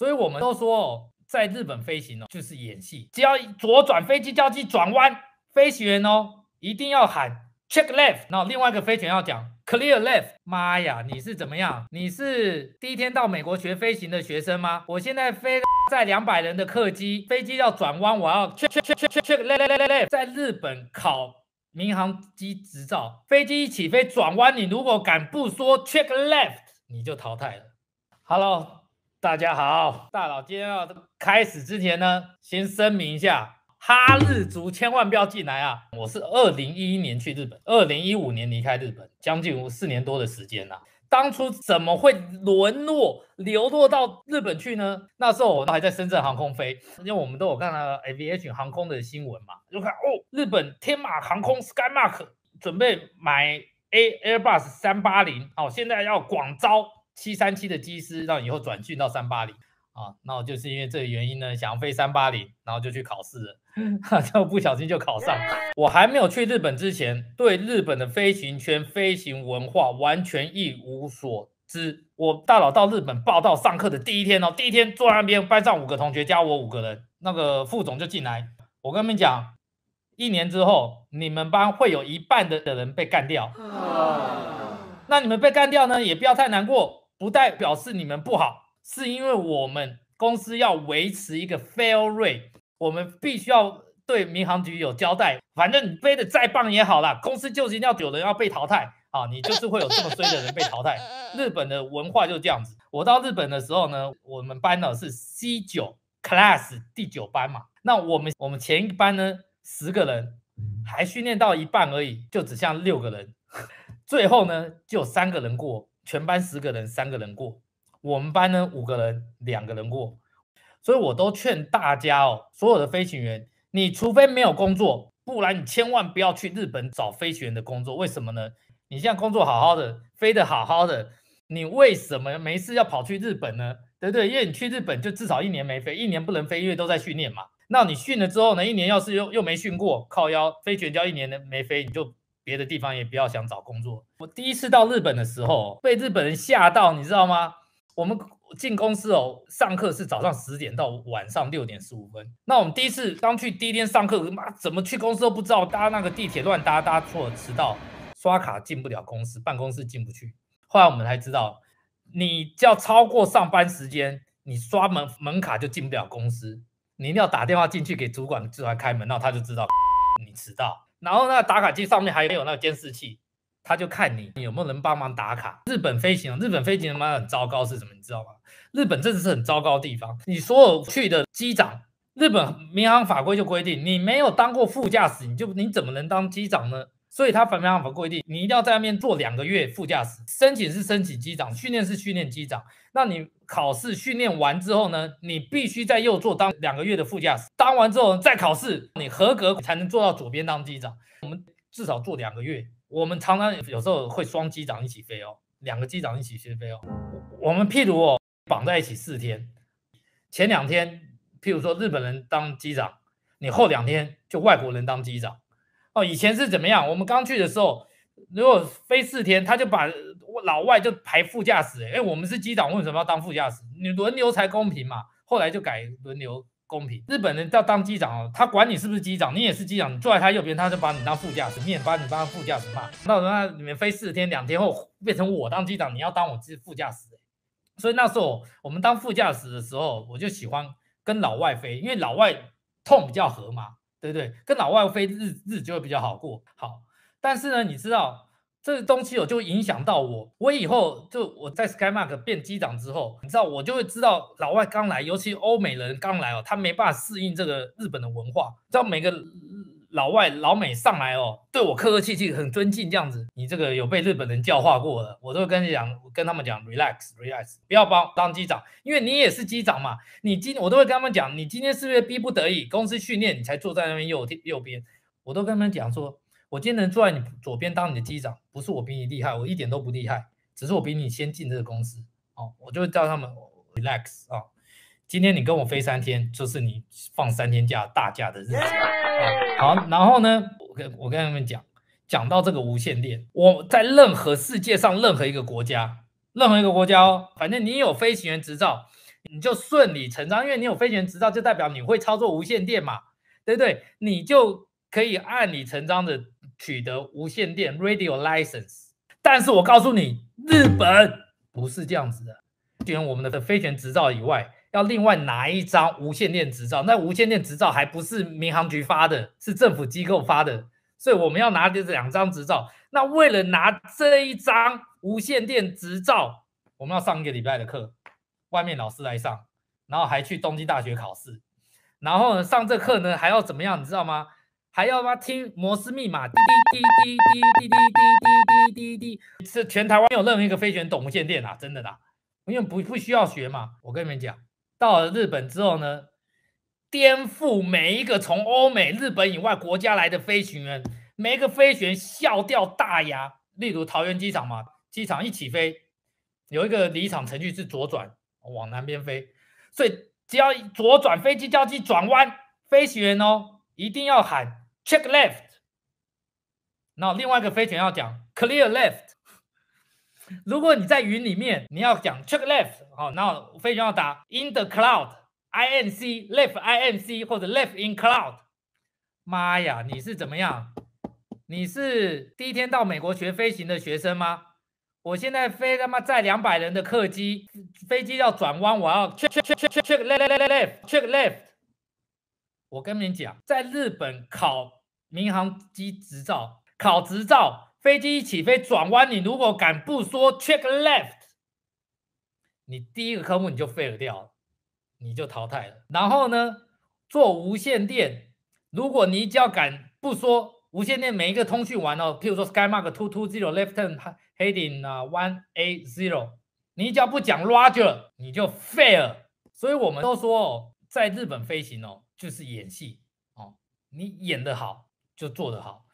所以我们都说哦，在日本飞行哦，就是演戏，只要左转飞机就要去转弯，飞行员哦一定要喊 check left，然后另外一个飞行员要讲 clear left。妈呀，你是怎么样？你是第一天到美国学飞行的学生吗？我现在飞在两百人的客机，飞机要转弯，我要 check check check check left left left 在日本考民航机执照，飞机起飞转弯，你如果敢不说 check left，你就淘汰了。Hello。大家好，大佬，今天要开始之前呢，先声明一下，哈日族千万不要进来啊！我是二零一一年去日本，二零一五年离开日本，将近四年多的时间啊。当初怎么会沦落流落到日本去呢？那时候我还在深圳航空飞，因为我们都有看到 A V H 航空的新闻嘛，就看哦，日本天马航空 SkyMark 准备买 A Airbus 三八零，哦，现在要广招。七三七的机师，让以后转训到三八零啊，那我就是因为这个原因呢，想要飞三八零，然后就去考试了，然后不小心就考上。我还没有去日本之前，对日本的飞行圈、飞行文化完全一无所知。我大佬到日本报道上课的第一天哦，第一天坐在那边班上五个同学加我五个人，那个副总就进来，我跟他们讲，一年之后你们班会有一半的的人被干掉，那你们被干掉呢，也不要太难过。不代表是你们不好，是因为我们公司要维持一个 fail rate，我们必须要对民航局有交代。反正你飞的再棒也好啦，公司就是一定要有人要被淘汰啊，你就是会有这么衰的人被淘汰。日本的文化就是这样子。我到日本的时候呢，我们班呢是 C 九 class 第九班嘛，那我们我们前一班呢十个人，还训练到一半而已，就只剩六个人，最后呢就三个人过。全班十个人，三个人过；我们班呢，五个人，两个人过。所以，我都劝大家哦，所有的飞行员，你除非没有工作，不然你千万不要去日本找飞行员的工作。为什么呢？你现在工作好好的，飞得好好的，你为什么没事要跑去日本呢？对不对？因为你去日本就至少一年没飞，一年不能飞，因为都在训练嘛。那你训了之后呢，一年要是又又没训过，靠腰飞全教一年的没飞，你就。别的地方也不要想找工作。我第一次到日本的时候，被日本人吓到，你知道吗？我们进公司哦，上课是早上十点到晚上六点十五分。那我们第一次刚去第一天上课，妈怎么去公司都不知道，搭那个地铁乱搭，搭错了迟到，刷卡进不了公司，办公室进不去。后来我们才知道，你叫超过上班时间，你刷门门卡就进不了公司，你一定要打电话进去给主管主管开门，然后他就知道你迟到。然后那打卡机上面还有那个监视器，他就看你有没有人帮忙打卡。日本飞行，日本飞行他妈很糟糕，是什么你知道吗？日本这是很糟糕的地方，你所有去的机长，日本民航法规就规定，你没有当过副驾驶，你就你怎么能当机长呢？所以他反方航法规定，你一定要在外面做两个月副驾驶，申请是申请机长，训练是训练机长。那你考试训练完之后呢，你必须在右座当两个月的副驾驶，当完之后再考试，你合格才能坐到左边当机长。我们至少坐两个月，我们常常有时候会双机长一起飞哦，两个机长一起飞哦。我们譬如哦绑在一起四天，前两天譬如说日本人当机长，你后两天就外国人当机长。哦，以前是怎么样？我们刚去的时候，如果飞四天，他就把老外就排副驾驶。哎，我们是机长，为什么要当副驾驶？你轮流才公平嘛。后来就改轮流公平。日本人要当机长哦，他管你是不是机长，你也是机长，你坐在他右边，他就把你当副驾驶，你也把你当副驾驶骂。那你们飞四天，两天后变成我当机长，你要当我是副驾驶。所以那时候我们当副驾驶的时候，我就喜欢跟老外飞，因为老外痛比较和嘛。对对，跟老外飞日日就会比较好过。好，但是呢，你知道这个东西哦，就影响到我，我以后就我在 SkyMak r 变机长之后，你知道我就会知道老外刚来，尤其欧美人刚来哦，他没办法适应这个日本的文化，知道每个。老外、老美上来哦，对我客客气气，很尊敬这样子。你这个有被日本人教化过了，我都会跟你讲，跟他们讲 relax relax，不要帮当机长，因为你也是机长嘛。你今我都会跟他们讲，你今天是不是逼不得已公司训练你才坐在那边右右边？我都跟他们讲说，我今天能坐在你左边当你的机长，不是我比你厉害，我一点都不厉害，只是我比你先进这个公司哦。我就会叫他们 relax 啊，今天你跟我飞三天，就是你放三天假大假的日子。好，然后呢，我跟我跟他们讲，讲到这个无线电，我在任何世界上任何一个国家，任何一个国家哦，反正你有飞行员执照，你就顺理成章，因为你有飞行员执照，就代表你会操作无线电嘛，对不对？你就可以按理成章的取得无线电 radio license。但是我告诉你，日本不是这样子的，除然我们的飞行员执照以外。要另外拿一张无线电执照，那无线电执照还不是民航局发的，是政府机构发的，所以我们要拿这两张执照。那为了拿这一张无线电执照，我们要上一个礼拜的课，外面老师来上，然后还去东京大学考试。然后呢上这课呢还要怎么样，你知道吗？还要吗？听摩斯密码，滴滴滴滴滴滴滴滴滴滴滴滴滴。是全台湾没有任何一个飞行员懂无线电啊？真的啦，因为不不需要学嘛，我跟你们讲。到了日本之后呢，颠覆每一个从欧美、日本以外国家来的飞行员，每一个飞行员笑掉大牙。例如桃园机场嘛，机场一起飞，有一个离场程序是左转往南边飞，所以只要左转飞机就要去转弯，飞行员哦一定要喊 check left，那另外一个飞行员要讲 clear left。如果你在云里面，你要讲 check left 好，然后飞行要打 in the cloud I N C left I N C 或者 left in cloud。妈呀，你是怎么样？你是第一天到美国学飞行的学生吗？我现在飞他妈载两百人的客机，飞机要转弯，我要 check check check check check left left left left check left。我跟你讲，在日本考民航机执照，考执照。飞机一起飞转弯，你如果敢不说 check left，你第一个科目你就废了掉，你就淘汰了。然后呢，做无线电，如果你只要敢不说无线电每一个通讯完哦，譬如说 sky mark two two zero l e f t r n heading 啊 one eight zero，你只要不讲 Roger，你就 fail。所以我们都说哦，在日本飞行哦，就是演戏哦，你演得好就做得好。